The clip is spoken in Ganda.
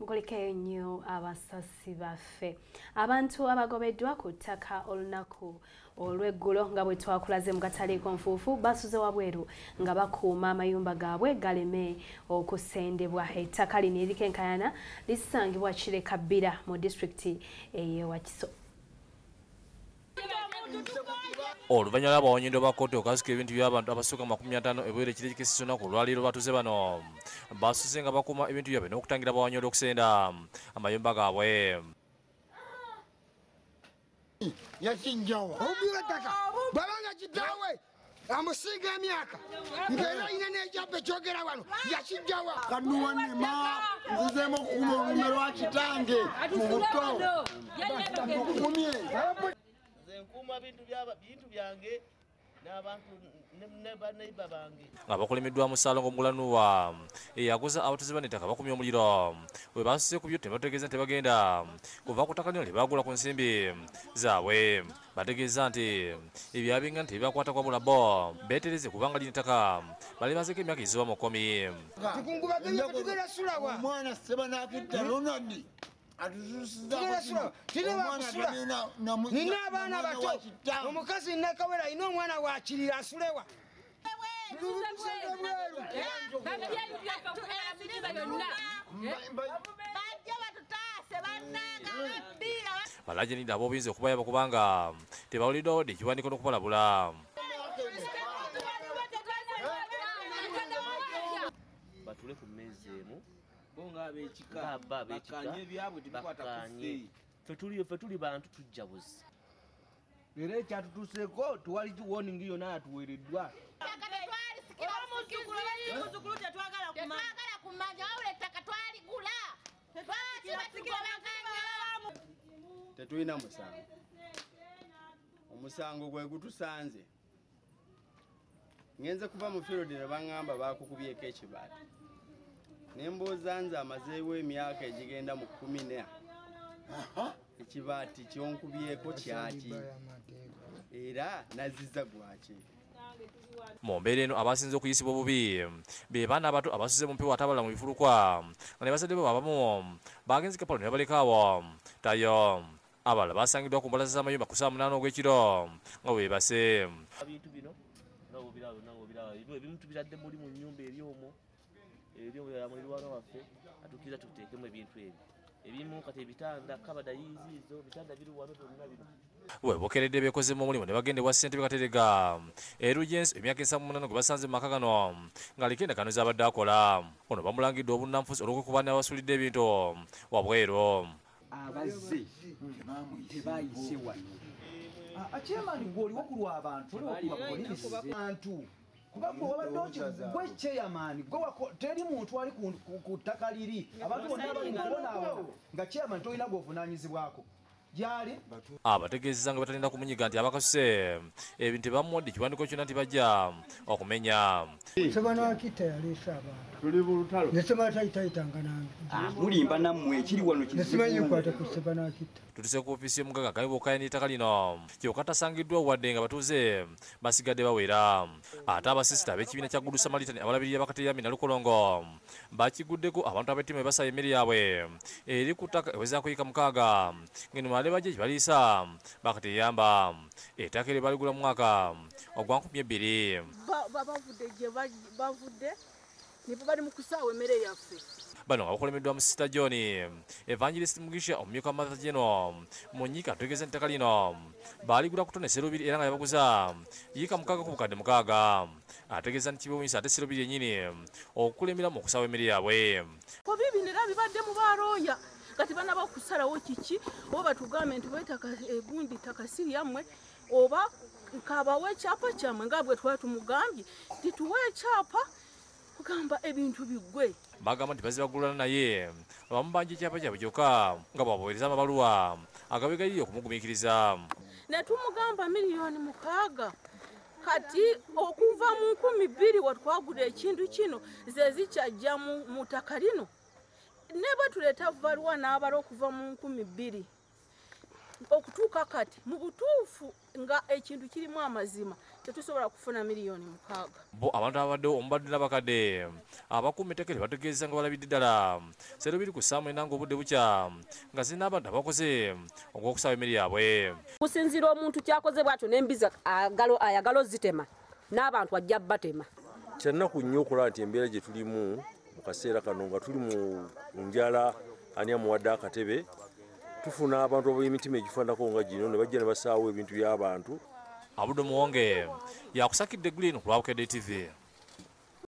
mukolekeyonyo abasasi baffe abantu abagobeddwa ku ttaka olunaku olweggulo nga bwe twakulaze mu kataliiko nfuufu basuze wabweru nga bakuuma amayumba gaabwe galeme okusendebwa ettaka lino erikenkayana lisangibwa kirekabbira mu disitulikiti eyewakiso oluvannyuma lwabawonyendo bakooti okasika ebintu by'abantu abasuka 5 ebwere kirekikesisonaku olwaliro batuze bano basuze nga bakuma ebintu byabwe n'okutangira bawanyola okusenda mm, amayumba gaabwe amusinga emyaka ngera ina nejabe kyogera wano yakijawa kanuwanema nzizemu okukuma olulume lwakitange mubuto nkuma bintu byange ngabakulemeddwa musalongo mulanuwa eyaguza eh, abatuzi banettaka bakumya omuliro we basuse ku byo tebategeeza nti bagenda kuva ku ttaka lino tebagula ku nsimbi zaabwe bategeeza nti ebyabinga eh, nti tebibakwatakwa bulabo beetereze kubanga lina ettaka balibazeko emyaka eziwa mu kkomi nina abaana bato omukazi nakawera ayina omwana wakirira asulewa balajanidde aboobuyinza okubayaba kubanga tebawuliddewo dde ekiwandiiko n'okubalabula batule ku mmeezi emu bonaabekikaebyabwetetuli bantu tujja buzi era ekyatutuseko tewali kiwoning yona yatuwereddwa tetulina musango omusango gwe gutusanze ngenze kuva mu firodi nebaŋamba bakukubyeko ekibaata nembuuza nze amazeewo emyaka egigenda mu kumi na ekiba ti kyonkubyeko kyaki era naziza gwaki mu mbeera eno abasinze okuyisibwa obubi be baana abato abasuze mu mpewo atabalala mu bifulukwa nga ne basaddebo babamu bagenzi kapalo ne babalekaawo tayo abalala basangiddwa ku mbalaza z'amayumba ku saa munaana ogw'ekiro nga bwe base ebintu bino nawobiraawo nawobiraawo ebimu tubiradde muli mu nnyumba eri omwo ebyo byobulala muliwana waffe atukiriza tuteekemu ebintu ebyo ebimu kati ebitanda kabadayizi ezo bitanda biri wano byonna bino webokeredde byekoze mu mulimu nebagende wa sente bekaterega erugens emyaka esamunano gwebasanze mumaka gano ngaaliko endagano zabadde akola ono bamulangidde obunnanfusi olwokuba nebasulidde ebintu wabweru abazze tebayise wano akyemani ah, ah, gwoliwo ku lwabantu olwokuba polisi gwobadde oki gwe chairman teri muntu ali ku ttaka liri abantu bonna balinkubonaawo nga chairman tolina gwovunanyizibwako gyali abategeeza ah, nga batalinda kumunyiga nti abakasuse ebintu eh, bamuwadde ekiwandiko kyona nti bajja mm, okumenya nsobano akitta yaliisa abantnesobanatayitayitanga nangetutuse ku ofiisi yomugaga kabe bokaya n'ettaka lino kyokka tasangiddwa wadde nga batuuze basigadde bawera ah, ate abasisita ab'ekibiina kya gudu samaritan abalabirira bakateryami nalukolongo bakiguddeko abantu abettima bebasaba emmeri yaabwe eri ku ttaka ewezaakuyika mukaaga ngenomal bale bajjeji baliisa bakati teyeyamba ettaka eryo baligula mwaka ogwa nkumi ebbiri bavudde gye bavudde nibo bali mu kusaawa emmere yaffe bano nga bakulembeddwa mu sita john evangelist mugisha omumyuka matha gino mu nyiika ntegeza ettaka lino baaligula kutona eserubiri era nga yabaguza yiika mukaaga ku bukadde mukaaga ategeeza nti kibuwunyisa ate serubiri yennyini okukulemberamu okusaawa emmere yaabwe obibi nera bibadde mu baalooya kati bana bakusalawo kiki oba tugambe nti wetaka egundi taka e, siri yammwe oba kabawe ekyapa kyammwe nga bwe twali tumugambye tituwa ekyapa kugamba ebintu biggwe bagamba nti bazi bagulana naye abamu banji ekyapa kyabwe kyokka nga bwabaweereza amabaluwa agabegaiye okumugumiikiriza ne tumugamba miliyoni mukaaga kati okuva mu nkumi bbiri watwagula ekintu kino zezikyajja mu ttaka lino neba tuleta valuwa n'abala okuva mu nkumi bbiri okutuuka kati mu butuufu nga ekintu kirimu amazima tetusobola kufuna miliyoni mukaaga bo abantu ababaddewo omubadde n'abakadde abakumi teke tebategeeza nga balabidde ddala serubiri ku saamu enanga obudde bukya nga zirina abantu abakoze ogwokusaba emiri yaabwe kusinziira omuntu kyakoze bwatyo n'embiza ayagala ozitema n'abantu ajja batema kyannaku nnyo okola nti embeera gye tulimu mukaseera kano nga tuli munjala ani amuwadde akatebe tufuna abantu abemitima egifanako nga gino nebajja nebasaawo ebintu byabantu abudu muwonge yakusakidde green kulwabukedde tv